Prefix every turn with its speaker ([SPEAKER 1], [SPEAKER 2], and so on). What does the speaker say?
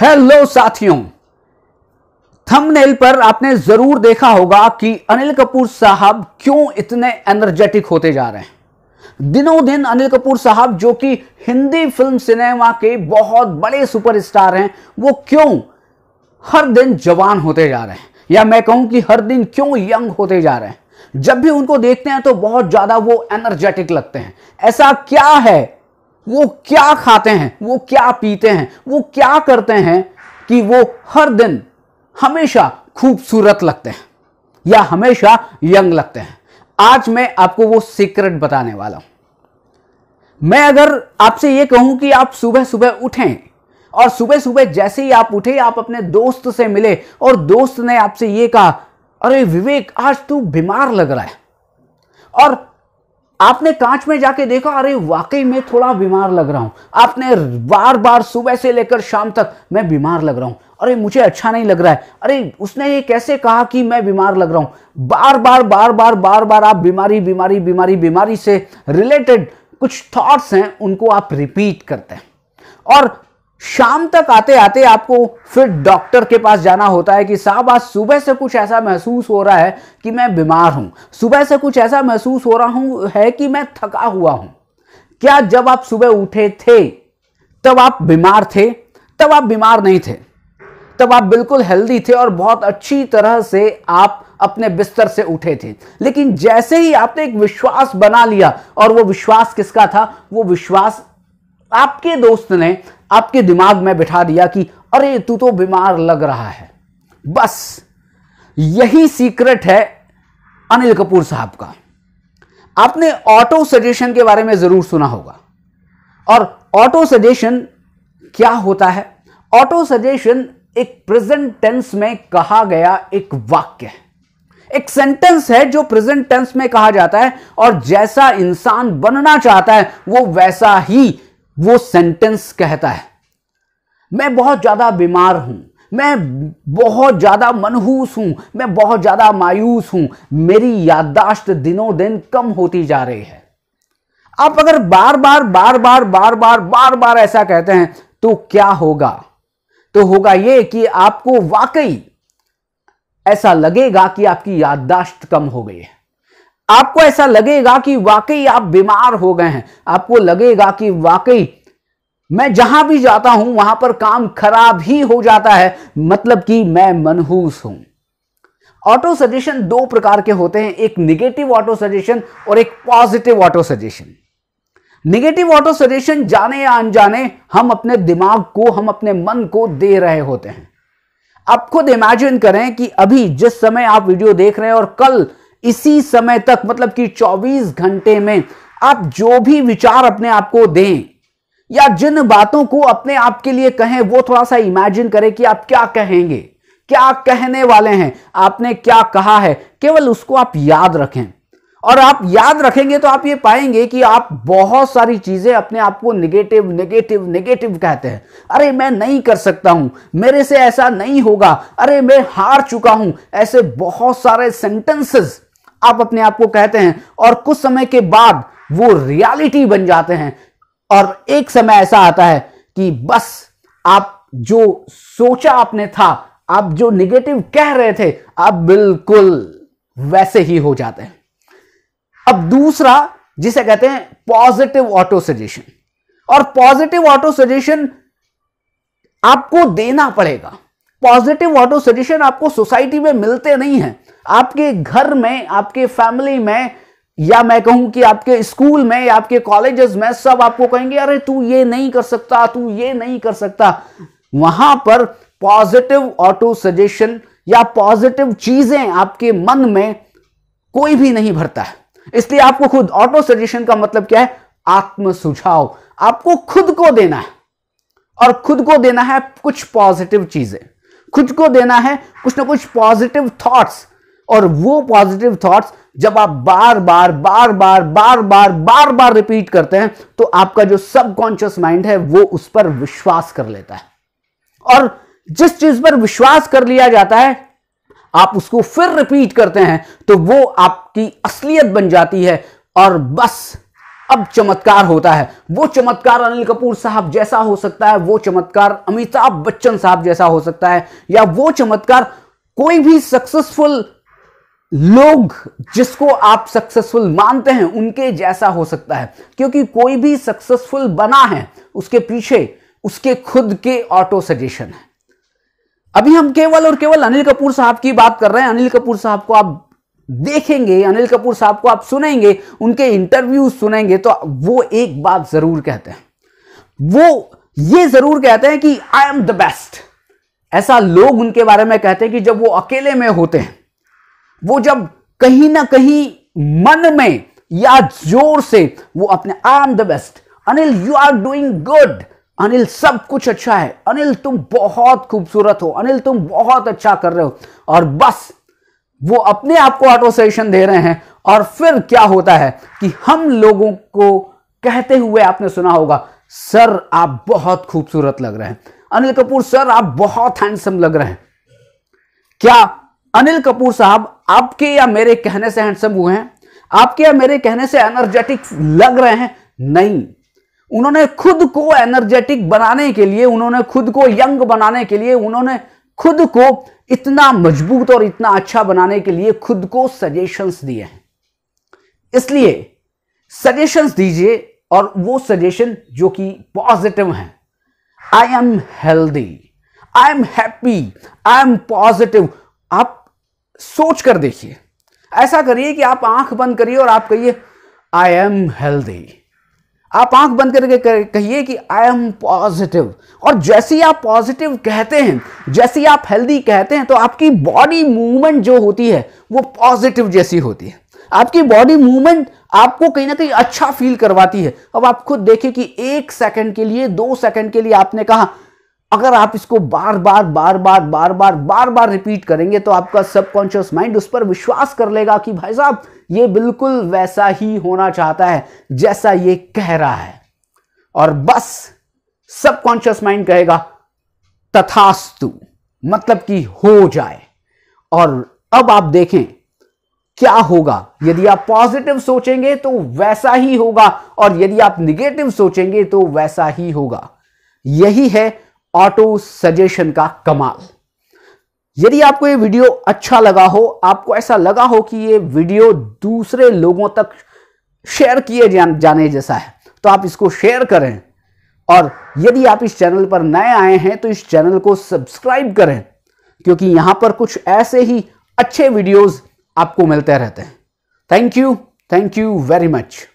[SPEAKER 1] hello साथियों thumbnail पर आपने जरूर देखा होगा कि अनिल कपूर साहब क्यों इतने एनर्जेटिक होते जा रहे हैं दिनों दिन अनिल कपूर साहब जो कि हिंदी फिल्म सिनेमा के बहुत बड़े सुपरस्टार हैं वो क्यों हर दिन जवान होते जा रहे हैं या मैं कहूं कि हर दिन क्यों यंग होते जा रहे हैं जब भी उनको देखते हैं तो बहुत ज्यादा वो एनर्जेटिक लगते हैं ऐसा क्या है वो क्या खाते हैं वो क्या पीते हैं वो क्या करते हैं कि वो हर दिन हमेशा खूबसूरत लगते हैं या हमेशा यंग लगते हैं आज मैं आपको वो सीक्रेट बताने वाला हूं मैं अगर आपसे ये कहूं कि आप सुबह सुबह उठें और सुबह सुबह जैसे ही आप उठे आप अपने दोस्त से मिले और दोस्त ने आपसे ये कहा अरे विवेक आज तू बीमार लग रहा है और आपने कांच में जाके देखा अरे वाकई में थोड़ा बीमार लग रहा हूं आपने बार बार सुबह से लेकर शाम तक मैं बीमार लग रहा हूं अरे मुझे अच्छा नहीं लग रहा है अरे उसने ये कैसे कहा कि मैं बीमार लग रहा हूं बार बार बार बार बार बार आप बीमारी बीमारी बीमारी बीमारी से रिलेटेड कुछ थॉट्स हैं उनको आप रिपीट करते हैं और शाम तक आते आते आपको फिर डॉक्टर के पास जाना होता है कि साहब आज सुबह से कुछ ऐसा महसूस हो रहा है कि मैं बीमार हूं सुबह से कुछ ऐसा महसूस हो रहा हूं है कि मैं थका हुआ हूं क्या जब आप सुबह उठे थे तब आप बीमार थे तब आप बीमार नहीं थे तब आप बिल्कुल हेल्दी थे और बहुत अच्छी तरह से आप अपने बिस्तर से उठे थे लेकिन जैसे ही आपने एक विश्वास बना लिया और वो विश्वास किसका था वो विश्वास आपके दोस्त ने आपके दिमाग में बिठा दिया कि अरे तू तो बीमार लग रहा है बस यही सीक्रेट है अनिल कपूर साहब का आपने ऑटो सजेशन के बारे में ज़रूर सुना होगा और ऑटो सजेशन क्या होता है ऑटो सजेशन एक प्रेजेंट टेंस में कहा गया एक वाक्य है एक सेंटेंस है जो प्रेजेंट टेंस में कहा जाता है और जैसा इंसान बनना चाहता है वो वैसा ही वो सेंटेंस कहता है मैं बहुत ज़्यादा बीमार हूं मैं बहुत ज़्यादा मनहूस हूं मैं बहुत ज़्यादा मायूस हूं मेरी याददाश्त दिनों दिन कम होती जा रही है आप अगर बार बार बार बार बार बार बार बार ऐसा कहते हैं तो क्या होगा तो होगा ये कि आपको वाकई ऐसा लगेगा कि आपकी याददाश्त कम हो गई है आपको ऐसा लगेगा कि वाकई आप बीमार हो गए हैं आपको लगेगा कि वाकई मैं जहां भी जाता हूं वहां पर काम खराब ही हो जाता है मतलब कि मैं मनहूस हूं ऑटो सजेशन दो प्रकार के होते हैं एक निगेटिव ऑटो सजेशन और एक positive auto suggestion negative auto suggestion जाने या अनजाने हम अपने दिमाग को हम अपने मन को दे रहे होते हैं आप खुद इमेजिन करें कि अभी जिस समय आप वीडियो देख रहे हैं और कल इसी समय तक मतलब कि 24 घंटे में आप जो भी विचार अपने आप को दें या जिन बातों को अपने आप के लिए कहें वो थोड़ा सा इमेजिन करें कि आप क्या कहेंगे क्या कहने वाले हैं आपने क्या कहा है केवल उसको आप याद रखें और आप याद रखेंगे तो आप ये पाएंगे कि आप बहुत सारी चीज़ें अपने आप को निगेटिव निगेटिव निगेटिव कहते हैं अरे मैं नहीं कर सकता हूं मेरे से ऐसा नहीं होगा अरे मैं हार चुका हूं ऐसे बहुत सारे सेंटेंसेस आप अपने आप को कहते हैं और कुछ समय के बाद वो रियलिटी बन जाते हैं और एक समय ऐसा आता है कि बस आप जो सोचा आपने था आप जो निगेटिव कह रहे थे आप बिल्कुल वैसे ही हो जाते हैं अब दूसरा जिसे कहते हैं पॉजिटिव ऑटो सजेशन और पॉजिटिव ऑटो सजेशन आपको देना पड़ेगा पॉजिटिव ऑटो सजेशन आपको सोसाइटी में मिलते नहीं हैं आपके घर में आपके फैमिली में या मैं कहूं कि आपके स्कूल में या आपके कॉलेजेस में सब आपको कहेंगे अरे तू ये नहीं कर सकता तू ये नहीं कर सकता वहां पर पॉजिटिव ऑटो सजेशन या पॉजिटिव चीजें आपके मन में कोई भी नहीं भरता है इसलिए आपको खुद ऑटो सजेशन का मतलब क्या है आत्म सुझाव आपको खुद को देना है और खुद को देना है कुछ पॉजिटिव चीजें खुद को देना है कुछ ना कुछ पॉजिटिव थॉट्स और वो पॉजिटिव थॉट्स जब आप बार बार बार बार बार बार बार बार रिपीट करते हैं तो आपका जो सबकॉन्शियस माइंड है वो उस पर विश्वास कर लेता है और जिस चीज पर विश्वास कर लिया जाता है आप उसको फिर रिपीट करते हैं तो वो आपकी असलियत बन जाती है और बस अब चमत्कार होता है वो चमत्कार अनिल कपूर साहब जैसा हो सकता है वो चमत्कार अमिताभ बच्चन साहब जैसा हो सकता है या वो चमत्कार कोई भी सक्सेसफुल लोग जिसको आप सक्सेसफुल मानते हैं उनके जैसा हो सकता है क्योंकि कोई भी सक्सेसफुल बना है उसके पीछे उसके खुद के ऑटो सजेशन है अभी हम केवल और केवल अनिल कपूर साहब की बात कर रहे हैं अनिल कपूर साहब को आप देखेंगे अनिल कपूर साहब को आप सुनेंगे उनके इंटरव्यू सुनेंगे तो वो एक बात जरूर कहते हैं वो ये जरूर कहते हैं कि आई एम द बेस्ट ऐसा लोग उनके बारे में कहते हैं कि जब वो अकेले में होते हैं वो जब कहीं ना कहीं मन में या जोर से वो अपने I am the best Anil you are doing good Anil सब कुछ अच्छा है अनिल तुम बहुत खूबसूरत हो अनिल तुम बहुत अच्छा कर रहे हो और बस वो अपने आप को ऑटो सजेशन दे रहे हैं और फिर क्या होता है कि हम लोगों को कहते हुए आपने सुना होगा सर आप बहुत खूबसूरत लग रहे हैं अनिल कपूर सर आप बहुत हैंडसम लग रहे हैं क्या अनिल कपूर साहब आपके या मेरे कहने से हैंडसम हुए हैं आपके या मेरे कहने से एनर्जेटिक लग रहे हैं नहीं उन्होंने खुद को एनर्जेटिक बनाने के लिए उन्होंने खुद को यंग बनाने के लिए उन्होंने खुद को इतना मजबूत और इतना अच्छा बनाने के लिए खुद को सजेशंस दिए हैं इसलिए सजेशंस दीजिए और वो सजेशन जो कि पॉजिटिव हैं I am healthy I am happy I am positive आप सोच कर देखिए ऐसा करिए कि आप आंख बंद करिए और आप कहिए आई एम हेल्दी आप आंख बंद करके कहिए कि आई एम पॉजिटिव और जैसे ही आप पॉजिटिव कहते हैं जैसे ही आप हेल्दी कहते हैं तो आपकी बॉडी मूवमेंट जो होती है वो पॉजिटिव जैसी होती है आपकी बॉडी मूवमेंट आपको कहीं ना कहीं अच्छा फील करवाती है अब आप खुद देखिए कि एक सेकंड के लिए दो सेकंड के लिए आपने कहा अगर आप इसको बार बार बार बार बार बार बार बार रिपीट करेंगे तो आपका सबकॉन्शियस माइंड उस पर विश्वास कर लेगा कि भाई साहब ये बिल्कुल वैसा ही होना चाहता है जैसा ये कह रहा है और बस सबकॉन्शियस माइंड कहेगा तथास्तु मतलब कि हो जाए और अब आप देखें क्या होगा यदि आप पॉजिटिव सोचेंगे तो वैसा ही होगा और यदि आप निगेटिव सोचेंगे तो वैसा ही होगा यही है ऑटो सजेशन का कमाल यदि आपको ये वीडियो अच्छा लगा हो आपको ऐसा लगा हो कि ये वीडियो दूसरे लोगों तक शेयर किए जाने जैसा है तो आप इसको शेयर करें और यदि आप इस चैनल पर नए आए हैं तो इस चैनल को सब्सक्राइब करें क्योंकि यहां पर कुछ ऐसे ही अच्छे वीडियोस आपको मिलते रहते हैं thank you thank you very much